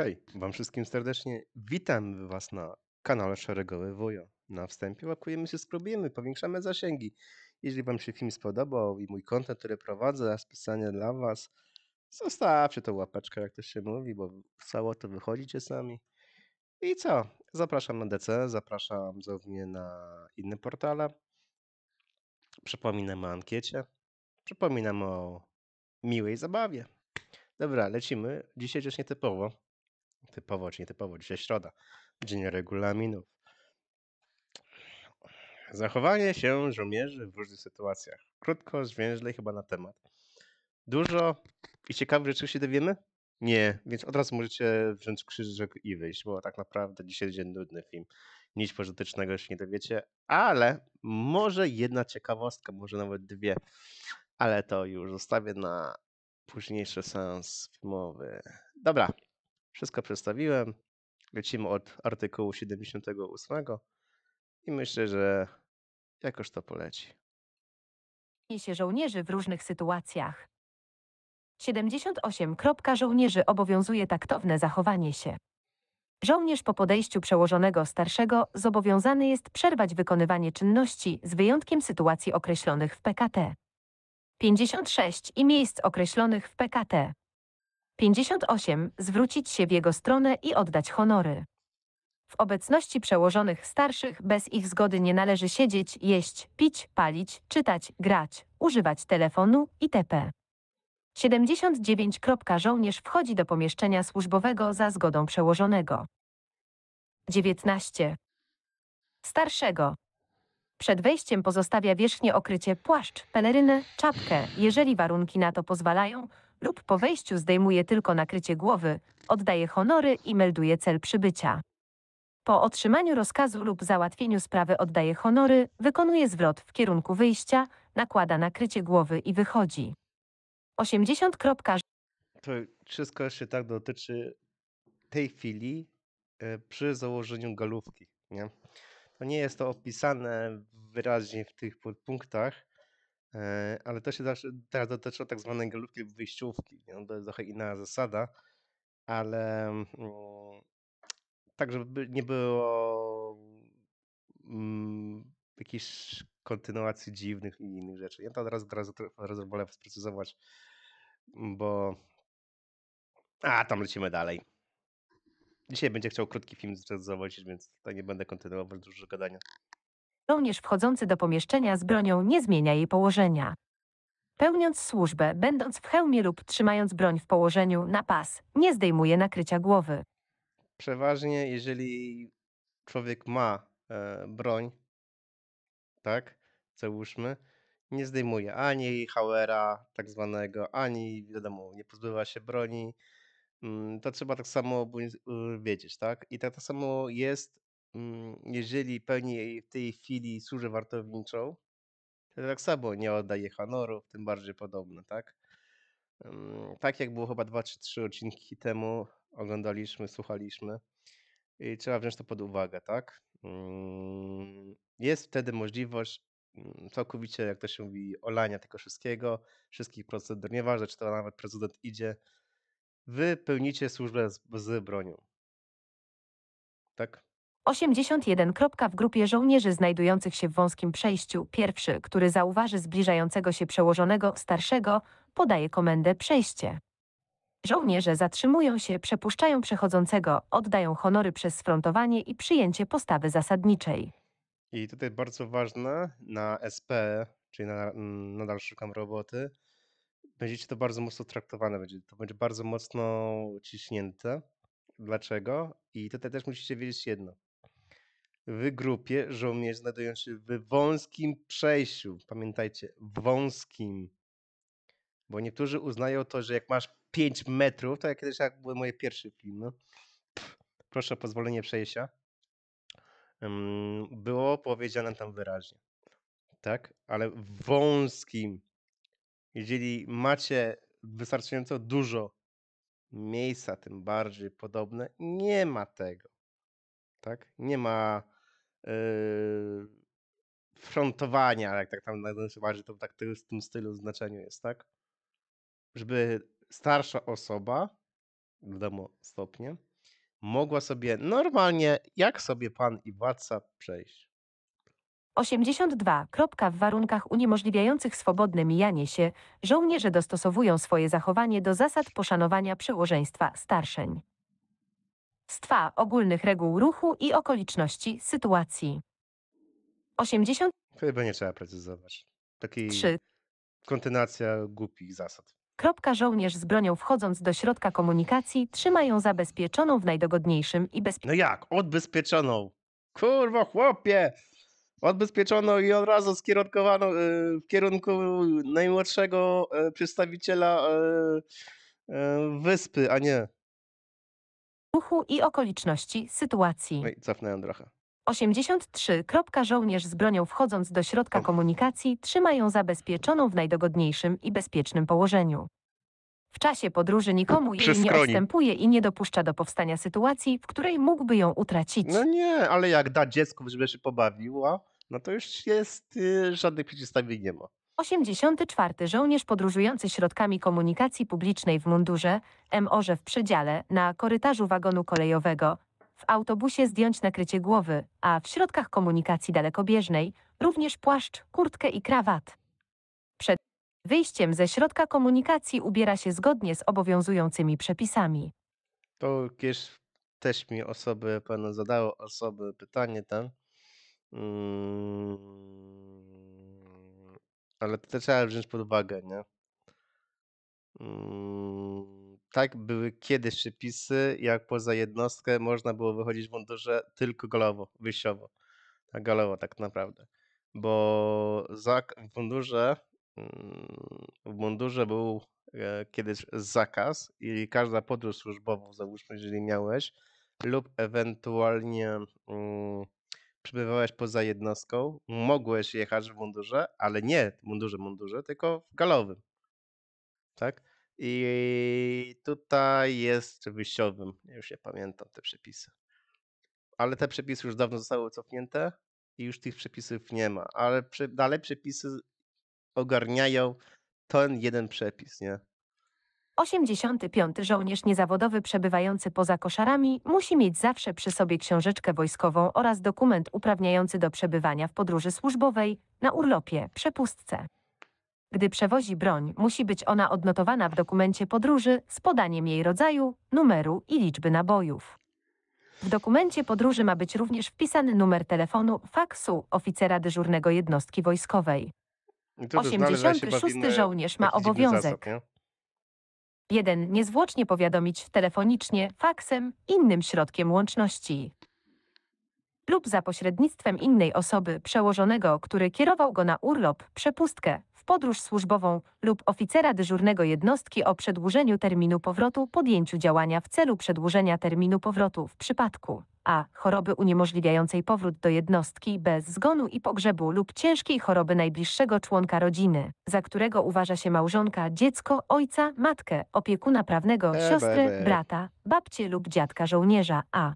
Hej, wam wszystkim serdecznie. Witam was na kanale Szeregowy Wujo. Na wstępie łapujemy się, spróbujemy, powiększamy zasięgi. Jeśli wam się film spodobał i mój kontent, który prowadzę, a specjalnie dla was, zostawcie to łapeczkę, jak to się mówi, bo cało to wychodzicie sami. I co? Zapraszam na DC, zapraszam mnie na inne portale. Przypominam o ankiecie. Przypominam o miłej zabawie. Dobra, lecimy. Dzisiaj też nietypowo. Typowo czy nietypowo, dzisiaj środa, dzień regulaminów. Zachowanie się żołnierzy w różnych sytuacjach. Krótko, zwięźle chyba na temat. Dużo i ciekawych rzeczy się dowiemy? Nie, więc od razu możecie wziąć krzyżyk i wyjść, bo tak naprawdę dzisiaj dzień nudny film. Nic pożytecznego się nie dowiecie, ale może jedna ciekawostka, może nawet dwie, ale to już zostawię na późniejszy sens filmowy. Dobra, wszystko przedstawiłem. Lecimy od artykułu 78 i myślę, że jakoś to poleci. I się żołnierzy w różnych sytuacjach. 78. Żołnierzy obowiązuje taktowne zachowanie się. Żołnierz po podejściu przełożonego starszego zobowiązany jest przerwać wykonywanie czynności z wyjątkiem sytuacji określonych w PKT. 56 i miejsc określonych w PKT. 58. Zwrócić się w jego stronę i oddać honory. W obecności przełożonych starszych bez ich zgody nie należy siedzieć, jeść, pić, palić, czytać, grać, używać telefonu itp. 79. Żołnierz wchodzi do pomieszczenia służbowego za zgodą przełożonego. 19. Starszego. Przed wejściem pozostawia wierzchnie okrycie płaszcz, pelerynę, czapkę, jeżeli warunki na to pozwalają, lub po wejściu zdejmuje tylko nakrycie głowy, oddaje honory i melduje cel przybycia. Po otrzymaniu rozkazu lub załatwieniu sprawy oddaje honory, wykonuje zwrot w kierunku wyjścia, nakłada nakrycie głowy i wychodzi. 80. To wszystko się tak dotyczy tej chwili e, przy założeniu galówki. Nie? To nie jest to opisane wyraźnie w tych podpunktach, E, ale to się zawsze, teraz dotyczyło tak zwanej galówki lub wyjściówki. No, to jest trochę inna zasada, ale mm, tak, żeby nie było mm, jakichś kontynuacji dziwnych i innych rzeczy. Ja to teraz od razu, od razu wolę sprecyzować, mm, bo a, tam lecimy dalej. Dzisiaj będzie chciał krótki film zrealizować, więc tutaj nie będę kontynuował dużo gadania. Żołnierz wchodzący do pomieszczenia z bronią nie zmienia jej położenia. Pełniąc służbę, będąc w hełmie lub trzymając broń w położeniu na pas, nie zdejmuje nakrycia głowy. Przeważnie, jeżeli człowiek ma e, broń, tak, załóżmy, nie zdejmuje ani hałera tak zwanego, ani wiadomo, nie pozbywa się broni. Mm, to trzeba tak samo y, wiedzieć, tak? I tak to samo jest Mm, jeżeli pełni jej w tej chwili służbę wartowniczą, to tak samo nie oddaje honoru, tym bardziej podobne, tak? Mm, tak jak było chyba dwa czy trzy odcinki temu, oglądaliśmy, słuchaliśmy i trzeba wziąć to pod uwagę, tak? Mm, jest wtedy możliwość całkowicie, jak to się mówi, olania tego wszystkiego, wszystkich procedur, nieważne czy to nawet prezydent idzie, wy pełnicie służbę z, z bronią, tak? 81. W grupie żołnierzy znajdujących się w wąskim przejściu, pierwszy, który zauważy zbliżającego się przełożonego starszego, podaje komendę przejście. Żołnierze zatrzymują się, przepuszczają przechodzącego, oddają honory przez sfrontowanie i przyjęcie postawy zasadniczej. I tutaj bardzo ważne na SP, czyli na, mm, dalszy szukam roboty, będziecie to bardzo mocno traktowane, będzie, to będzie bardzo mocno ciśnięte. Dlaczego? I tutaj też musicie wiedzieć jedno w grupie żołnierzy znajdują się w wąskim przejściu. Pamiętajcie, wąskim. Bo niektórzy uznają to, że jak masz 5 metrów, to jak kiedyś jak były moje pierwsze filmy. No. Proszę o pozwolenie przejścia. Było powiedziane tam wyraźnie. Tak? Ale wąskim. Jeżeli macie wystarczająco dużo miejsca, tym bardziej podobne, nie ma tego. Tak? Nie ma Y, frontowania, jak tak tam nazywa, że to tak w tym stylu znaczeniu jest, tak? Żeby starsza osoba, wiadomo stopnie, mogła sobie normalnie, jak sobie pan i władca przejść. 82. Kropka w warunkach uniemożliwiających swobodne mijanie się, żołnierze dostosowują swoje zachowanie do zasad poszanowania przełożeństwa starszeń stwa ogólnych reguł ruchu i okoliczności sytuacji. 80. Chyba nie trzeba precyzować. Taki 3. kontynuacja głupich zasad. Kropka żołnierz z bronią wchodząc do środka komunikacji trzyma ją zabezpieczoną w najdogodniejszym i bezpiecznym. No jak? Odbezpieczoną. Kurwa, chłopie! Odbezpieczono i od razu skierunkowano y, w kierunku najmłodszego y, przedstawiciela y, wyspy, a nie wybuchu i okoliczności sytuacji. Oj, cofnąłem trochę. 83. Żołnierz z bronią wchodząc do środka komunikacji trzyma ją zabezpieczoną w najdogodniejszym i bezpiecznym położeniu. W czasie podróży nikomu jej nie odstępuje i nie dopuszcza do powstania sytuacji, w której mógłby ją utracić. No nie, ale jak da dziecku, żeby się pobawiła, no to już jest, y, żadnych przeciwstawień nie ma. 84. Żołnierz podróżujący środkami komunikacji publicznej w mundurze, MOŻE w przedziale, na korytarzu wagonu kolejowego, w autobusie zdjąć nakrycie głowy, a w środkach komunikacji dalekobieżnej również płaszcz, kurtkę i krawat. Przed wyjściem ze środka komunikacji ubiera się zgodnie z obowiązującymi przepisami. To też mi osoby, panu zadało osoby pytanie tam. Mm, ale to też trzeba wziąć pod uwagę, nie? Mm, tak były kiedyś przepisy, jak poza jednostkę można było wychodzić w mundurze tylko golowo, wyjściowo. Tak golowo tak naprawdę. Bo w mundurze mm, w mundurze był e, kiedyś zakaz i każda podróż służbową, załóżmy, jeżeli miałeś, lub ewentualnie mm, przebywałeś poza jednostką, mogłeś jechać w mundurze, ale nie w mundurze mundurze, tylko w galowym. Tak? I tutaj jest wyjściowym, już nie pamiętam te przepisy. Ale te przepisy już dawno zostały cofnięte i już tych przepisów nie ma, ale dalej przepisy ogarniają ten jeden przepis, nie? 85. Żołnierz niezawodowy przebywający poza koszarami musi mieć zawsze przy sobie książeczkę wojskową oraz dokument uprawniający do przebywania w podróży służbowej, na urlopie, przepustce. Gdy przewozi broń, musi być ona odnotowana w dokumencie podróży z podaniem jej rodzaju, numeru i liczby nabojów. W dokumencie podróży ma być również wpisany numer telefonu faksu oficera dyżurnego jednostki wojskowej. 86. Znaczy, żołnierz ma obowiązek. 1. Niezwłocznie powiadomić telefonicznie, faksem, innym środkiem łączności lub za pośrednictwem innej osoby przełożonego, który kierował go na urlop, przepustkę, w podróż służbową lub oficera dyżurnego jednostki o przedłużeniu terminu powrotu podjęciu działania w celu przedłużenia terminu powrotu w przypadku a. choroby uniemożliwiającej powrót do jednostki bez zgonu i pogrzebu lub ciężkiej choroby najbliższego członka rodziny, za którego uważa się małżonka, dziecko, ojca, matkę, opiekuna prawnego, e, siostry, brata, babcię lub dziadka żołnierza, a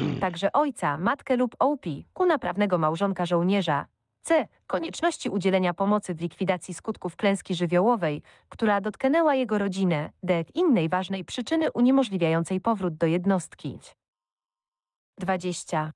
także ojca, matkę lub OP, naprawnego małżonka żołnierza. C. Konieczności udzielenia pomocy w likwidacji skutków klęski żywiołowej, która dotknęła jego rodzinę, D. Innej ważnej przyczyny uniemożliwiającej powrót do jednostki. 20.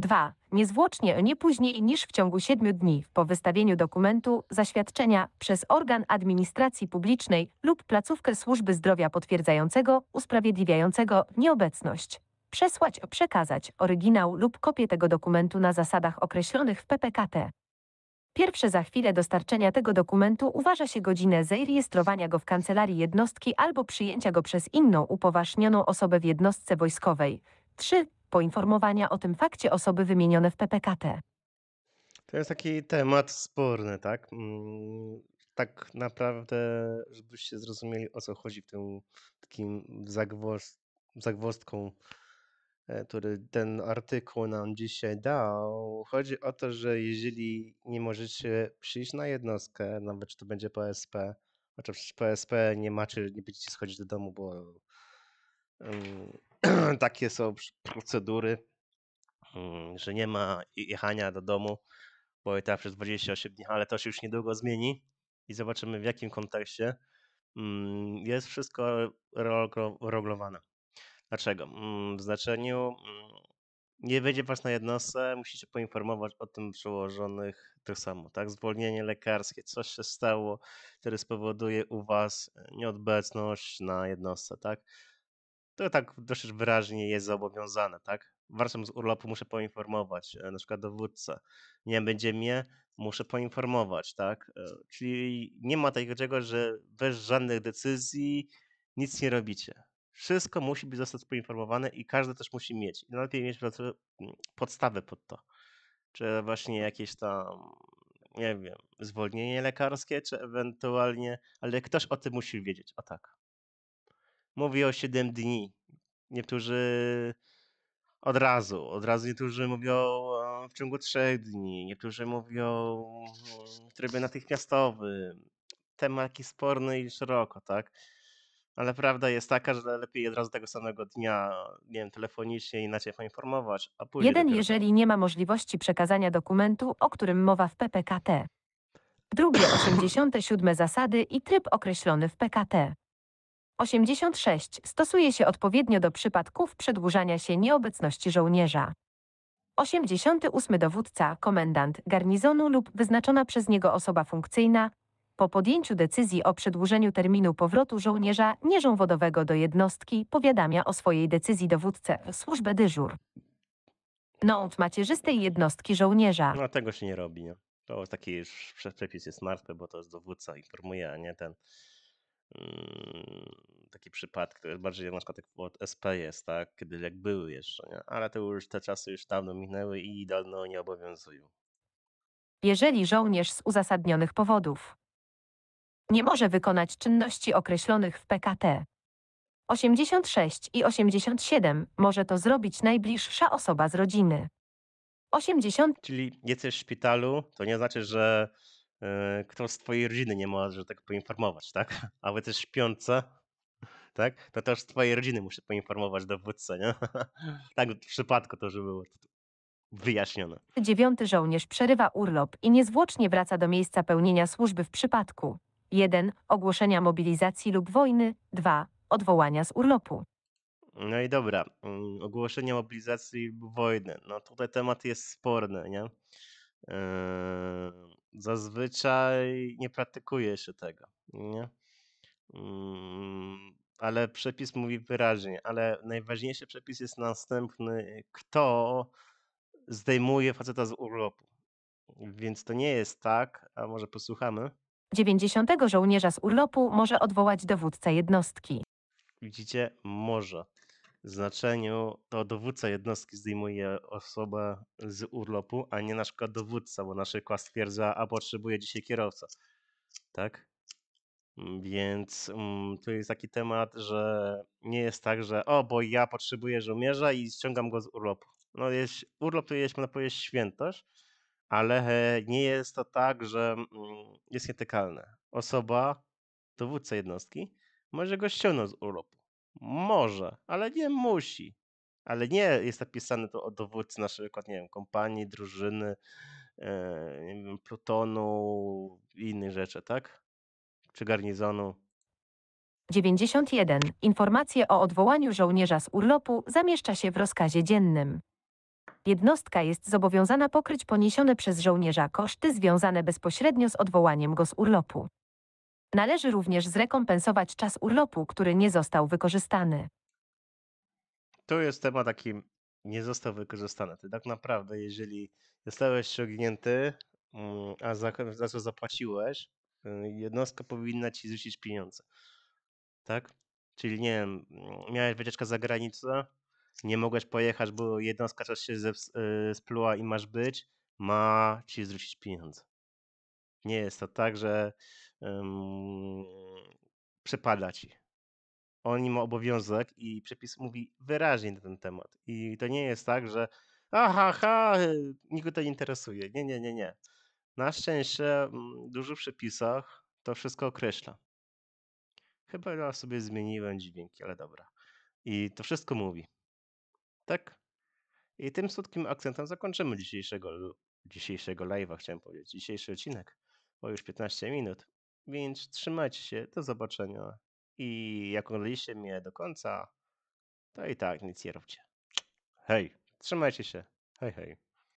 2. Niezwłocznie, nie później niż w ciągu 7 dni po wystawieniu dokumentu, zaświadczenia przez organ administracji publicznej lub placówkę służby zdrowia potwierdzającego, usprawiedliwiającego nieobecność przesłać, przekazać oryginał lub kopię tego dokumentu na zasadach określonych w PPKT. Pierwsze za chwilę dostarczenia tego dokumentu uważa się godzinę zarejestrowania go w kancelarii jednostki albo przyjęcia go przez inną upoważnioną osobę w jednostce wojskowej. 3. Poinformowania o tym fakcie osoby wymienione w PPKT. To jest taki temat sporny, tak? Mm, tak naprawdę, żebyście zrozumieli o co chodzi w tym takim zagwoz, zagwozdką E, który ten artykuł nam dzisiaj dał, chodzi o to, że jeżeli nie możecie przyjść na jednostkę, nawet czy to będzie PSP, chociaż PSP nie macie, nie będziecie schodzić do domu, bo um, takie są procedury, um, że nie ma jechania do domu, bo i tak przez 28 dni, ale to się już niedługo zmieni i zobaczymy w jakim kontekście um, jest wszystko reglowane. Dlaczego? Mm, w znaczeniu mm, nie będzie was na jednostce, musicie poinformować o tym przełożonych to tak samo, tak? Zwolnienie lekarskie, coś się stało, które spowoduje u was nieobecność na jednostce, tak? To tak dosyć wyraźnie jest zobowiązane, tak? Wracam z urlopu, muszę poinformować, e, na przykład dowódcę. Nie będzie mnie, muszę poinformować, tak? E, czyli nie ma takiego że bez żadnych decyzji nic nie robicie. Wszystko musi być zostać poinformowane i każdy też musi mieć. Najlepiej mieć mm, podstawę pod to. Czy właśnie jakieś tam, nie wiem, zwolnienie lekarskie, czy ewentualnie, ale ktoś o tym musi wiedzieć. O tak. Mówi o 7 dni. Niektórzy od razu, od razu niektórzy mówią e, w ciągu 3 dni, niektórzy mówią mm, w trybie natychmiastowym temat taki sporny i szeroko, tak? Ale prawda jest taka, że lepiej od razu tego samego dnia, nie wiem, telefonicznie inaczej poinformować, a później. Jeden, dopiero- jeżeli nie ma możliwości przekazania dokumentu, o którym mowa w PPKT. Drugie, 87 zasady i tryb określony w PKT. 86 stosuje się odpowiednio do przypadków przedłużania się nieobecności żołnierza. 88 dowódca, komendant garnizonu lub wyznaczona przez niego osoba funkcyjna po podjęciu decyzji o przedłużeniu terminu powrotu żołnierza nierząwodowego do jednostki powiadamia o swojej decyzji dowódcę służby dyżur. Nout macierzystej jednostki żołnierza. No tego się nie robi, nie? To taki już przepis jest martwy, bo to jest dowódca informuje, a nie ten mm, taki przypadek, to jest bardziej na przykład od SP jest, tak? Kiedy jak były jeszcze, nie? Ale to już te czasy już dawno minęły i dawno nie obowiązują. Jeżeli żołnierz z uzasadnionych powodów nie może wykonać czynności określonych w PKT. 86 i 87 może to zrobić najbliższa osoba z rodziny. 80. Czyli jesteś w szpitalu, to nie znaczy, że y, ktoś z twojej rodziny nie może że tak poinformować, tak? A wy też śpiące, tak? To też z twojej rodziny muszę poinformować dowódcę, nie? tak w przypadku to, żeby było wyjaśnione. Dziewiąty żołnierz przerywa urlop i niezwłocznie wraca do miejsca pełnienia służby w przypadku, 1. Ogłoszenia mobilizacji lub wojny. 2. Odwołania z urlopu. No i dobra, mm, ogłoszenie mobilizacji lub wojny. No tutaj temat jest sporny, nie? Yy, zazwyczaj nie praktykuje się tego, nie? Mm, ale przepis mówi wyraźnie, ale najważniejszy przepis jest następny, kto zdejmuje faceta z urlopu. Więc to nie jest tak, a może posłuchamy? 90 żołnierza z urlopu może odwołać dowódca jednostki. Widzicie, może. W znaczeniu to dowódca jednostki zdejmuje osobę z urlopu, a nie na przykład dowódca, bo nasz przykład stwierdza, a potrzebuje dzisiaj kierowca. Tak? Więc mm, tu jest taki temat, że nie jest tak, że o, bo ja potrzebuję żołnierza i ściągam go z urlopu. No jest, urlop to jest, można powiedzieć, świętość ale e, nie jest to tak, że mm, jest nietykalne. Osoba, dowódca jednostki, może go ściągnąć z urlopu. Może, ale nie musi. Ale nie jest napisane to o dowódcy na przykład, nie wiem, kompanii, drużyny, e, wiem, plutonu i innych rzeczy, tak? Czy garnizonu. 91. Informacje o odwołaniu żołnierza z urlopu zamieszcza się w rozkazie dziennym jednostka jest zobowiązana pokryć poniesione przez żołnierza koszty związane bezpośrednio z odwołaniem go z urlopu. Należy również zrekompensować czas urlopu, który nie został wykorzystany. To jest temat taki nie został wykorzystany. To tak naprawdę, jeżeli zostałeś ściągnięty, mm, a za, za co zapłaciłeś, y, jednostka powinna ci zwrócić pieniądze. Tak? Czyli nie wiem, mm, miałeś wycieczkę za granicę, nie mogłeś pojechać, bo jednostka coś się y, spluła i masz być, ma ci zwrócić pieniądze. Nie jest to tak, że um, przypada ci. Oni ma obowiązek i przepis mówi wyraźnie na ten temat. I to nie jest tak, że aha, ha, y, nikogo to nie interesuje. Nie, nie, nie, nie. Na szczęście w dużych przepisach to wszystko określa. Chyba ja sobie zmieniłem dźwięki, ale dobra. I to wszystko mówi. Tak. I tym słodkim akcentem zakończymy dzisiejszego, dzisiejszego live'a, chciałem powiedzieć, dzisiejszy odcinek, bo już 15 minut. Więc trzymajcie się, do zobaczenia. I jak oglądaliście mnie do końca, to i tak nic nie róbcie. Hej, trzymajcie się. Hej, hej.